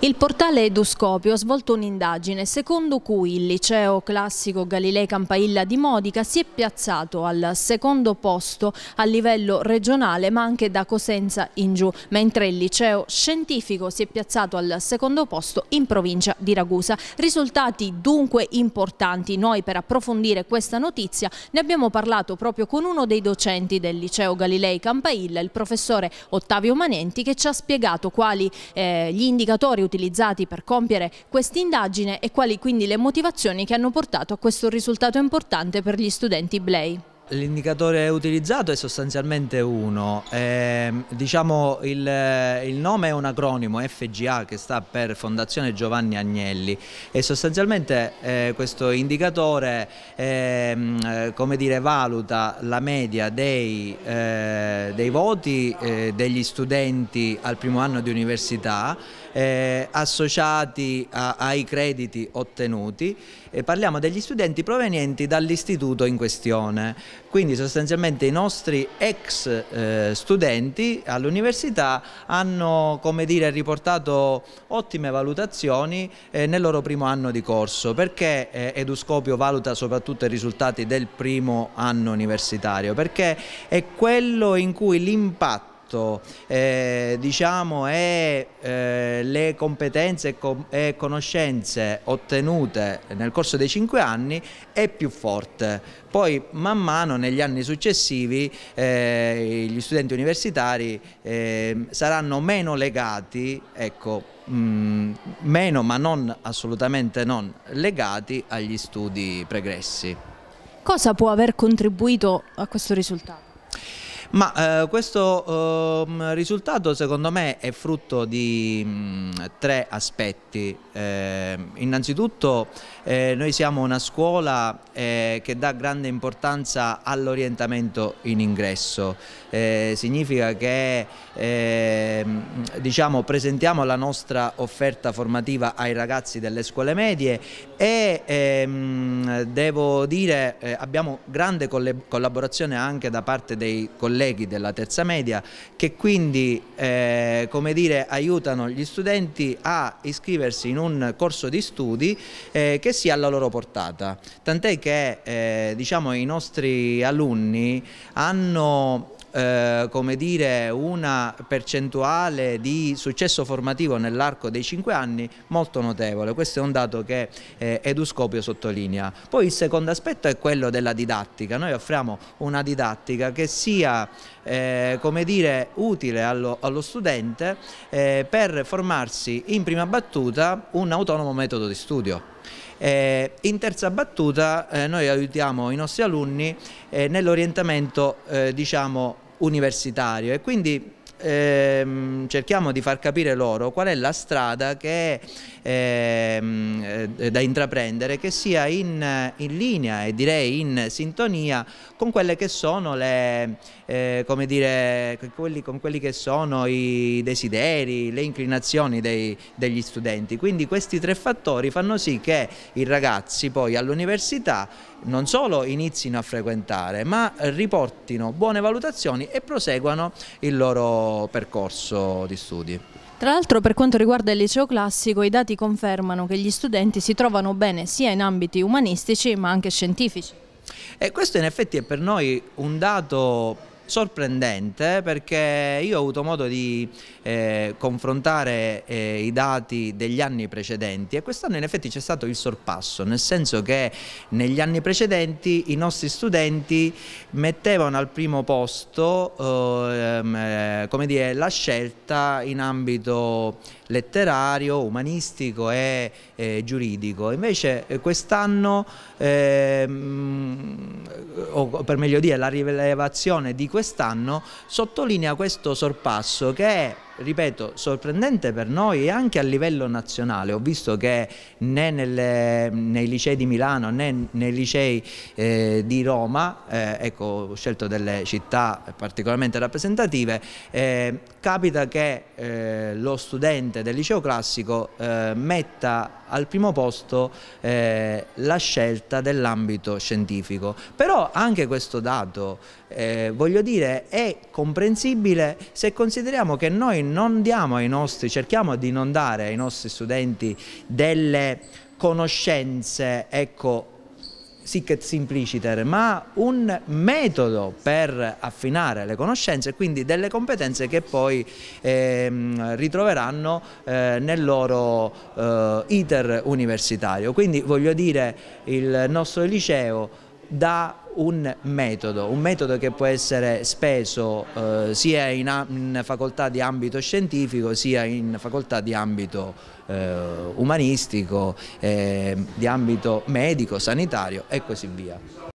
Il portale Eduscopio ha svolto un'indagine secondo cui il liceo classico Galilei Campailla di Modica si è piazzato al secondo posto a livello regionale ma anche da Cosenza in giù, mentre il liceo scientifico si è piazzato al secondo posto in provincia di Ragusa. Risultati dunque importanti. Noi per approfondire questa notizia ne abbiamo parlato proprio con uno dei docenti del liceo Galilei Campailla, il professore Ottavio Manenti che ci ha spiegato quali eh, gli indicatori utilizzati utilizzati per compiere quest'indagine e quali quindi le motivazioni che hanno portato a questo risultato importante per gli studenti Blay. L'indicatore utilizzato è sostanzialmente uno, eh, diciamo il, il, nome è un acronimo FGA che sta per Fondazione Giovanni Agnelli e sostanzialmente eh, questo indicatore eh, dire, valuta la media dei, eh, dei voti eh, degli studenti al primo anno di università eh, associati a, ai crediti ottenuti e parliamo degli studenti provenienti dall'istituto in questione, quindi sostanzialmente i nostri ex eh, studenti all'università hanno come dire, riportato ottime valutazioni eh, nel loro primo anno di corso perché eh, Eduscopio valuta soprattutto i risultati del primo anno universitario perché è quello in cui l'impatto fatto eh, diciamo, è eh, le competenze e, conoscenze ottenute nel corso dei cinque anni è più forte. Poi man mano negli anni successivi eh, gli studenti universitari ehm, saranno meno legati, ecco, mh, mm, meno ma non assolutamente non legati agli studi pregressi. Cosa può aver contribuito a questo risultato? Ma eh, questo eh, risultato secondo me è frutto di mh, mm, tre aspetti. Ehm, eh, innanzitutto noi siamo una scuola eh, che dà grande importanza all'orientamento in ingresso. Eh, significa che ehm, diciamo, presentiamo la nostra offerta formativa ai ragazzi delle scuole medie e ehm, devo dire eh, abbiamo grande collaborazione anche da parte dei colleghi colleghi della terza media che quindi eh, come dire, aiutano gli studenti a iscriversi in un corso di studi eh, che sia alla loro portata, tant'è che eh, diciamo, i nostri alunni hanno eh, come dire, una percentuale di successo formativo nell'arco dei cinque anni molto notevole, questo è un dato che eh, Eduscopio sottolinea. Poi il secondo aspetto è quello della didattica, noi offriamo una didattica che sia eh, come dire, utile allo, allo studente eh, per formarsi in prima battuta un autonomo metodo di studio. Eh, in terza battuta eh, noi aiutiamo i nostri alunni eh, nell'orientamento eh, diciamo, universitario e quindi ehm, cerchiamo di far capire loro qual è la strada che, ehm, eh, da intraprendere che sia in, in, linea e direi in sintonia con quelle che sono le, eh, come dire, quelli, con quelli che sono i desideri, le inclinazioni dei, degli studenti. Quindi questi tre fattori fanno sì che i ragazzi poi all'università non solo inizino a frequentare ma riportino buone valutazioni e proseguano il loro percorso di studi. Tra l'altro per quanto riguarda il liceo classico i dati confermano che gli studenti si trovano bene sia in ambiti umanistici ma anche scientifici. E questo in effetti è per noi un dato sorprendente perché io ho avuto modo di eh, confrontare eh, i dati degli anni precedenti e quest'anno in effetti c'è stato il sorpasso, nel senso che negli anni precedenti i nostri studenti mettevano al primo posto ehm, eh, dire, la scelta in ambito letterario, umanistico e eh, giuridico. Invece eh, quest'anno, ehm, o per meglio dire, la rilevazione di quest'anno sottolinea questo sorpasso che è ripeto, sorprendente per noi anche a livello nazionale. Ho visto che né nelle, nei licei di Milano né nei licei eh, di Roma, eh, ecco, ho scelto delle città particolarmente rappresentative, eh, capita che eh, lo studente del liceo classico eh, metta al primo posto eh, la scelta dell'ambito scientifico. Però anche questo dato eh, voglio dire, è comprensibile se consideriamo che noi non diamo ai nostri, cerchiamo di non dare ai nostri studenti delle conoscenze, ecco, sic et simpliciter, ma un metodo per affinare le conoscenze e quindi delle competenze che poi eh, ritroveranno eh, nel loro eh, iter universitario. Quindi voglio dire, il nostro liceo da un metodo, un metodo che può essere speso eh, sia in, in, facoltà di ambito scientifico sia in facoltà di ambito eh, umanistico, eh, di ambito medico, sanitario e così via.